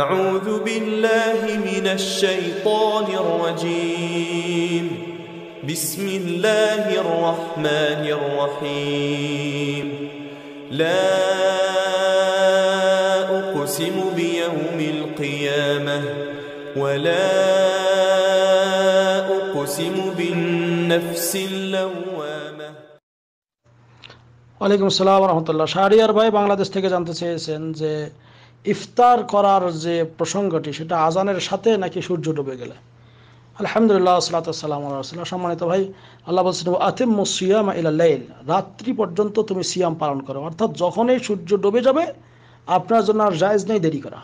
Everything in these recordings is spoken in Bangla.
أعوذ بالله من الشيطان الرجيم بسم الله الرحمن الرحيم لا أقسم بيوم القيامة ولا أقسم بالنفس اللوامة وعليكم السلام ورحمة الله شهريار ভাই বাংলাদেশ থেকে জানতে চেয়েছেন যে ইফতার করার যে প্রসঙ্গটি সেটা আজানের সাথে নাকি সূর্য ডুবে গেলে আলহামদুলিল্লাহ সাল্লাম আল্লাহ সম্মানিত ভাই আল্লাহ বলছেন আতিম সিয়াম ইলাল্লাইল রাত্রি পর্যন্ত তুমি সিয়াম পালন করো অর্থাৎ যখনই সূর্য ডুবে যাবে আপনার জন্য আর জায়জ নেই দেরি করা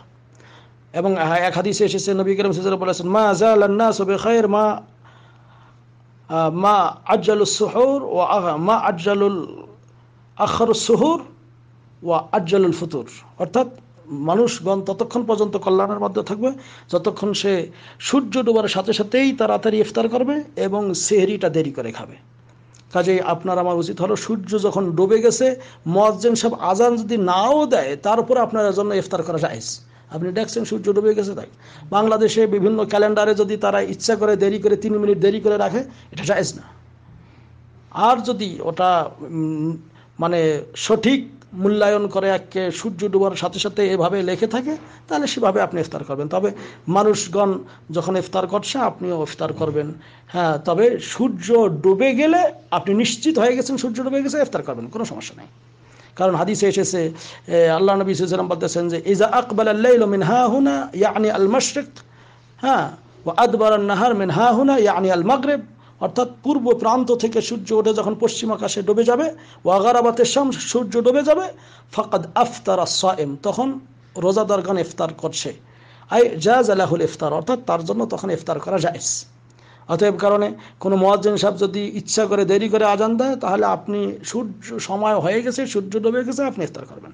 এবং এক হাদিসে এসেছে নবী করিম সিজর বলেছেন মা আজাল্না সবে খায়ের মা মা আজ্জালুল সুহর ও মা আজ্জালুল আখর সুহুর ও আজ্জালুল ফতুর অর্থাৎ মানুষগণ ততক্ষণ পর্যন্ত কল্যাণের মধ্যে থাকবে যতক্ষণ সে সূর্য ডোবার সাথে সাথেই তাড়াতাড়ি ইফতার করবে এবং সেহরিটা দেরি করে খাবে কাজেই আপনার আমার উচিত হলো সূর্য যখন ডুবে গেছে মজ্জেন সব আজান যদি নাও দেয় তারপর আপনার জন্য ইফতার করা যায় আপনি দেখছেন সূর্য ডুবে গেছে তাই বাংলাদেশে বিভিন্ন ক্যালেন্ডারে যদি তারা ইচ্ছা করে দেরি করে তিন মিনিট দেরি করে রাখে এটা জায়জ না আর যদি ওটা মানে সঠিক মূল্যায়ন করে একে সূর্য ডুবার সাথে সাথে এভাবে লেখে থাকে তাহলে সেভাবে আপনি ইফতার করবেন তবে মানুষগণ যখন ইফতার করছে আপনিও ইফতার করবেন হ্যাঁ তবে সূর্য ডুবে গেলে আপনি নিশ্চিত হয়ে গেছেন সূর্য ডুবে গেছে ইফতার করবেন কোনো সমস্যা নেই কারণ হাদিসে এসেছে আল্লাহ নবী সাল্লাম বলতেছেন যে ইজা আকবাল আল্লাহ মিন হা হুনা আনি আল মশরিক হ্যাঁ ও আদবার নাহার মিন হা হুনা আনি আল মাগরেব অর্থাৎ পূর্ব প্রান্ত থেকে সূর্য ওঠে যখন পশ্চিম আকাশে ডুবে যাবে ওয়াগারাবাতে শাম সূর্য ডুবে যাবে ফাকাদ আফতার সায়েম তখন গান ইফতার করছে আই জাজ আলাহুল ইফতার অর্থাৎ তার জন্য তখন ইফতার করা জায়েজ অতএব কারণে কোনো মহাজন সাহেব যদি ইচ্ছা করে দেরি করে আজান দেয় তাহলে আপনি সূর্য সময় হয়ে গেছে সূর্য ডুবে গেছে আপনি ইফতার করবেন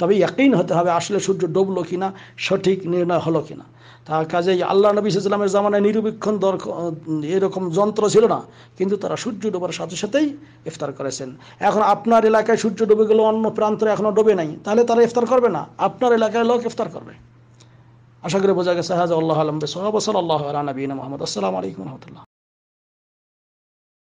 তবে ইয়াকিন হতে হবে আসলে সূর্য ডুবলো কিনা সঠিক নির্ণয় হলো কিনা তা কাজেই আল্লাহ নবী ইসলামের জামানায় নিরবীক্ষণ দর এরকম যন্ত্র ছিল না কিন্তু তারা সূর্য ডোবার সাথে সাথেই ইফতার করেছেন এখন আপনার এলাকায় সূর্য ডুবে গেলে অন্য প্রান্তরে এখনও ডোবে নাই তাহলে তারা ইফতার করবে না আপনার এলাকায় লোক ইফতার করবে আশা করি বোঝা গেছে হাজ আল্লাহ আলম বেসহ আল্লাহ আলা নবীন মোহাম্মদ আসসালামু আলাইকুম রহমতুল্লাহ